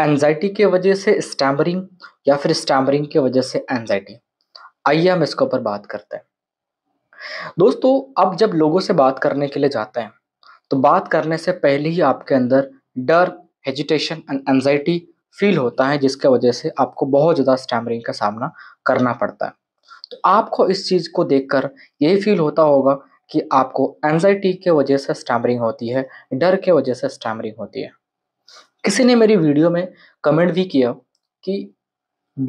anxiety के वजह से स्टैमरिंग या फिर स्टैमरिंग के वजह से एनजाइटी आइए हम इसके ऊपर बात करते हैं दोस्तों अब जब लोगों से बात करने के लिए जाते हैं तो बात करने से पहले ही आपके अंदर डर हेजिटेशन एंड एनजाइटी फील होता है जिसके वजह से आपको बहुत ज़्यादा स्टैमरिंग का सामना करना पड़ता है तो आपको इस चीज़ को देखकर यही फील होता होगा कि आपको एनजाइटी के वजह से स्टैमरिंग होती है डर के वजह से स्टैमरिंग होती है किसी ने मेरी वीडियो में कमेंट भी किया कि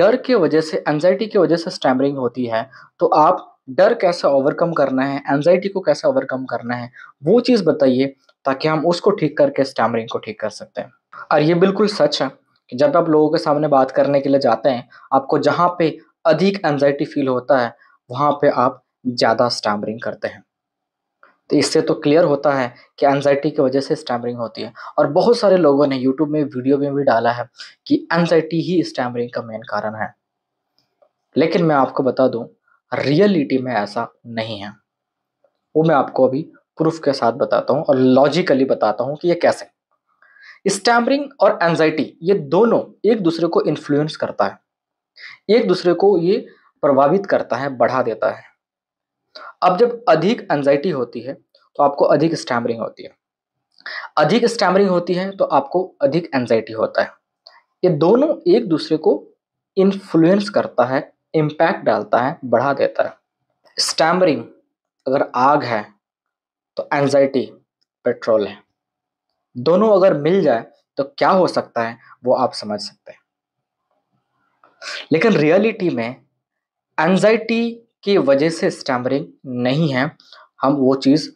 डर के वजह से एनजाइटी की वजह से स्टैमरिंग होती है तो आप डर कैसे ओवरकम करना है एनजाइटी को कैसे ओवरकम करना है वो चीज़ बताइए ताकि हम उसको ठीक करके स्टैमरिंग को ठीक कर सकते हैं और ये बिल्कुल सच है कि जब आप लोगों के सामने बात करने के लिए जाते हैं आपको जहाँ पे अधिक एनजाइटी फील होता है वहाँ पे आप ज़्यादा स्टैमरिंग करते हैं तो इससे तो क्लियर होता है कि एनजाइटी की वजह से स्टैमरिंग होती है और बहुत सारे लोगों ने यूट्यूब में वीडियो में भी डाला है कि एनजाइटी ही स्टैमरिंग का मेन कारण है लेकिन मैं आपको बता दूं रियलिटी में ऐसा नहीं है वो मैं आपको अभी प्रूफ के साथ बताता हूँ और लॉजिकली बताता हूँ कि ये कैसे स्टैमरिंग और एनजाइटी ये दोनों एक दूसरे को इन्फ्लुएंस करता है एक दूसरे को ये प्रभावित करता है बढ़ा देता है अब जब अधिक एनजाइटी होती है तो आपको अधिक स्टैमरिंग होती है अधिक स्टैमरिंग होती है तो आपको अधिक एंजाइटी होता है ये दोनों एक दूसरे को इन्फ्लुएंस करता है इम्पैक्ट डालता है बढ़ा देता है स्टैमरिंग अगर आग है तो एंजाइटी पेट्रोल है दोनों अगर मिल जाए तो क्या हो सकता है वो आप समझ सकते हैं लेकिन रियलिटी में एंजाइटी की वजह से स्टैमरिंग नहीं है हम वो चीज़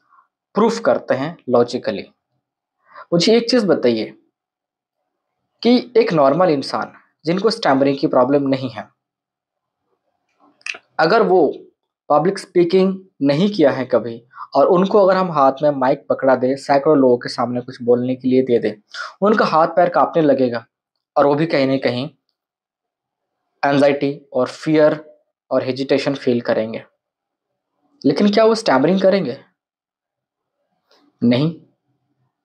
प्रूफ करते हैं लॉजिकली मुझे एक चीज़ बताइए कि एक नॉर्मल इंसान जिनको स्टैमरिंग की प्रॉब्लम नहीं है अगर वो पब्लिक स्पीकिंग नहीं किया है कभी और उनको अगर हम हाथ में माइक पकड़ा दें सैकड़ों लोगों के सामने कुछ बोलने के लिए दे दें उनका हाथ पैर कांपने लगेगा और वो भी कहीं ना कहीं एनजाइटी और फियर और हेजिटेशन फील करेंगे लेकिन क्या वो स्टैमरिंग करेंगे नहीं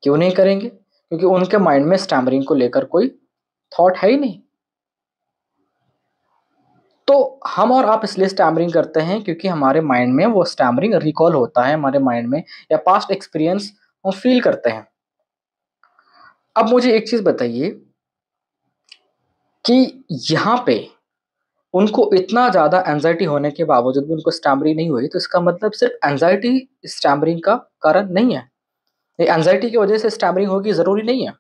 क्यों नहीं करेंगे क्योंकि उनके माइंड में स्टैमरिंग को लेकर कोई थॉट है ही नहीं तो हम और आप इसलिए स्टैमरिंग करते हैं क्योंकि हमारे माइंड में वो स्टैमरिंग रिकॉल होता है हमारे माइंड में या पास्ट एक्सपीरियंस हम फील करते हैं अब मुझे एक चीज़ बताइए कि यहां पे उनको इतना ज़्यादा एनजाइटी होने के बावजूद भी उनको स्टैमरिंग नहीं हुई तो इसका मतलब सिर्फ एनजाइटी स्टैमरिंग का कारण नहीं है ये एनजाइटी की वजह से स्टैमरिंग होगी ज़रूरी नहीं है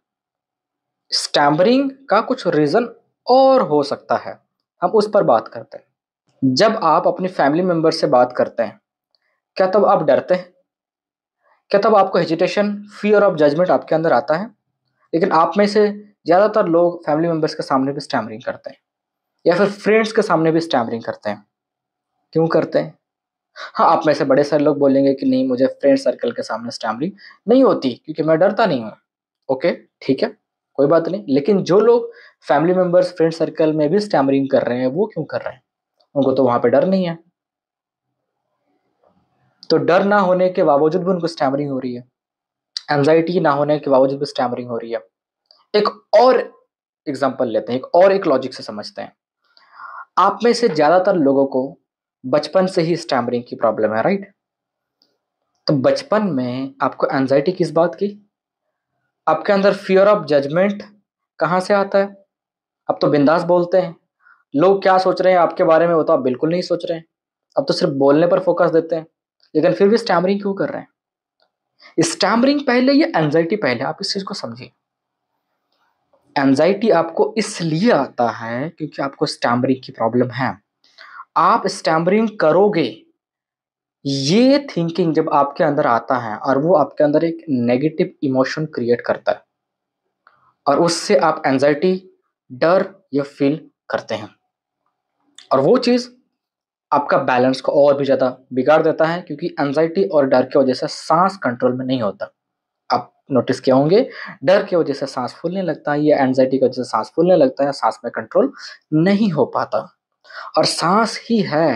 स्टैमरिंग का कुछ रीज़न और हो सकता है हम उस पर बात करते हैं जब आप अपनी फैमिली मेम्बर से बात करते हैं क्या तब आप डरते हैं क्या तब आपको हेजिटेशन फियर ऑफ जजमेंट आपके अंदर आता है लेकिन आप में से ज़्यादातर लोग फैमिली मेम्बर्स के सामने भी स्टैमरिंग करते हैं या फिर फ्रेंड्स के सामने भी स्टैमरिंग करते हैं क्यों करते हैं हाँ आप में से बड़े सारे लोग बोलेंगे कि नहीं मुझे फ्रेंड सर्कल के सामने स्टैमरिंग नहीं होती क्योंकि मैं डरता नहीं हूँ ओके ठीक है कोई बात नहीं लेकिन जो लोग फैमिली मेंबर्स फ्रेंड सर्कल में भी स्टैमरिंग कर रहे हैं वो क्यों कर रहे हैं उनको तो वहां पर डर नहीं है तो डर ना होने के बावजूद भी उनको स्टैमरिंग हो रही है एनजाइटी ना होने के बावजूद भी स्टैमरिंग हो रही है एक और एग्जाम्पल लेते हैं एक और एक लॉजिक से समझते हैं आप में से ज़्यादातर लोगों को बचपन से ही स्टैमरिंग की प्रॉब्लम है राइट तो बचपन में आपको एंजाइटी किस बात की आपके अंदर फियर ऑफ जजमेंट कहाँ से आता है अब तो बिंदास बोलते हैं लोग क्या सोच रहे हैं आपके बारे में वो तो आप बिल्कुल नहीं सोच रहे हैं अब तो सिर्फ बोलने पर फोकस देते हैं लेकिन फिर भी स्टैमरिंग क्यों कर रहे हैं स्टैमरिंग पहले या एंजाइटी पहले आप इस चीज़ को समझिए एनजाइटी आपको इसलिए आता है क्योंकि आपको स्टैमरिंग की प्रॉब्लम है आप स्टैमरिंग करोगे ये थिंकिंग जब आपके अंदर आता है और वो आपके अंदर एक नेगेटिव इमोशन क्रिएट करता है और उससे आप एनजाइटी डर या फील करते हैं और वो चीज़ आपका बैलेंस को और भी ज़्यादा बिगाड़ देता है क्योंकि एनजाइटी और डर की वजह से सांस कंट्रोल में नहीं होता नोटिस किया होंगे डर की वजह से सांस फूलने लगता है या एनजाइटी की वजह से सांस फूलने लगता है सांस में कंट्रोल नहीं हो पाता और सांस ही है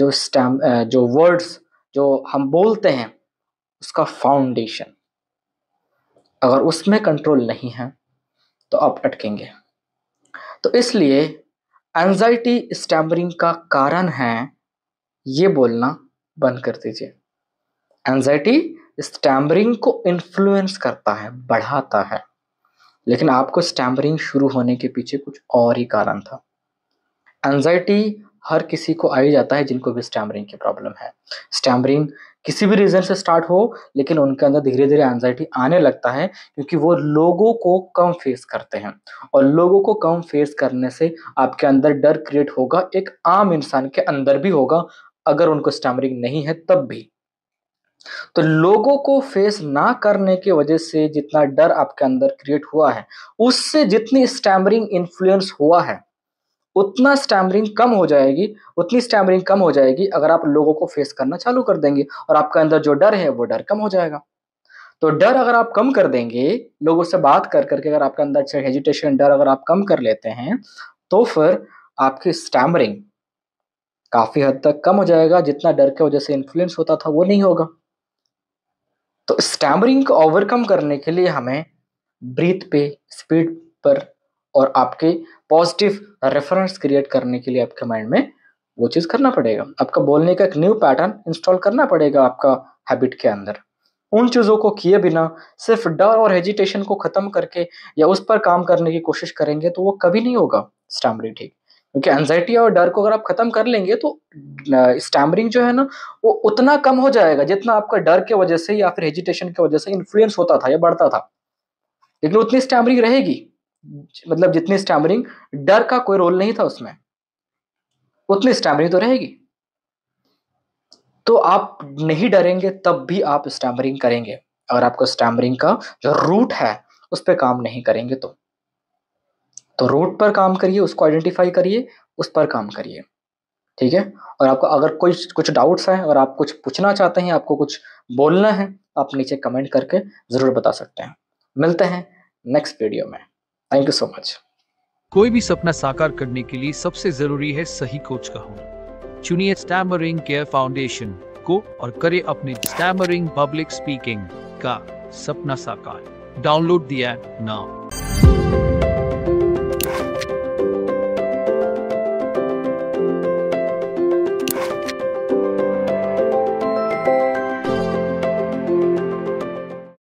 जो स्टैम जो वर्ड्स जो हम बोलते हैं उसका फाउंडेशन अगर उसमें कंट्रोल नहीं है तो आप अटकेंगे तो इसलिए एनजाइटी स्टैमरिंग का कारण है ये बोलना बंद कर दीजिए एनजाइटी स्टैमरिंग को इन्फ्लुएंस करता है बढ़ाता है लेकिन आपको स्टैमरिंग शुरू होने के पीछे कुछ और ही कारण था एनजाइटी हर किसी को आ ही जाता है जिनको भी स्टैमरिंग की प्रॉब्लम है स्टैमरिंग किसी भी रीज़न से स्टार्ट हो लेकिन उनके अंदर धीरे धीरे एनजाइटी आने लगता है क्योंकि वो लोगों को कम फेस करते हैं और लोगों को कम फेस करने से आपके अंदर डर क्रिएट होगा एक आम इंसान के अंदर भी होगा अगर उनको स्टैमरिंग नहीं है तब भी तो लोगों को फेस ना करने के वजह से जितना डर आपके अंदर क्रिएट हुआ है उससे जितनी स्टैमरिंग इन्फ्लुएंस हुआ है उतना स्टैमरिंग कम हो जाएगी उतनी स्टैमरिंग कम हो जाएगी अगर आप लोगों को फेस करना चालू कर देंगे और आपके अंदर जो डर है वो डर कम हो जाएगा तो डर अगर आप कम कर देंगे लोगों से बात कर करके अगर आपके अंदर हेजिटेशन अच्छा डर अगर आप कम कर लेते हैं तो फिर आपकी स्टैमरिंग काफ़ी हद तक कम हो जाएगा जितना डर के वजह से इन्फ्लुएंस होता था वो नहीं होगा तो स्टैमरिंग को ओवरकम करने के लिए हमें ब्रीथ पे स्पीड पर और आपके पॉजिटिव रेफरेंस क्रिएट करने के लिए आपके माइंड में वो चीज़ करना पड़ेगा आपका बोलने का एक न्यू पैटर्न इंस्टॉल करना पड़ेगा आपका हैबिट के अंदर उन चीज़ों को किए बिना सिर्फ डर और हेजिटेशन को ख़त्म करके या उस पर काम करने की कोशिश करेंगे तो वो कभी नहीं होगा स्टैमरिंग ठीक क्योंकि एनजाइटी और डर को अगर आप खत्म कर लेंगे तो स्टैमरिंग जो है ना वो उतना कम हो जाएगा जितना आपका डर के वजह से या फिर हेजिटेशन की वजह से इन्फ्लुएंस होता था या बढ़ता था लेकिन उतनी स्टैमरिंग रहेगी मतलब जितनी स्टैमरिंग डर का कोई रोल नहीं था उसमें उतनी स्टैमरिंग तो रहेगी तो आप नहीं डरेंगे तब भी आप स्टैमरिंग करेंगे अगर आपको स्टैमरिंग का जो रूट है उस पर काम नहीं करेंगे तो तो रूट पर काम करिए उसको आइडेंटिफाई करिए उस पर काम करिए ठीक है और आपको अगर कोई कुछ डाउट्स हैं और आप कुछ पूछना चाहते हैं आपको कुछ बोलना है तो आप नीचे कमेंट करके ज़रूर बता सकते हैं मिलते हैं नेक्स्ट वीडियो में थैंक यू सो मच कोई भी सपना साकार करने के लिए सबसे जरूरी है सही कोच का होना चुनिए स्टैमरिंग केयर फाउंडेशन को और करे अपने स्टैमरिंग पब्लिक स्पीकिंग का सपना साकार डाउनलोड दिया नाउ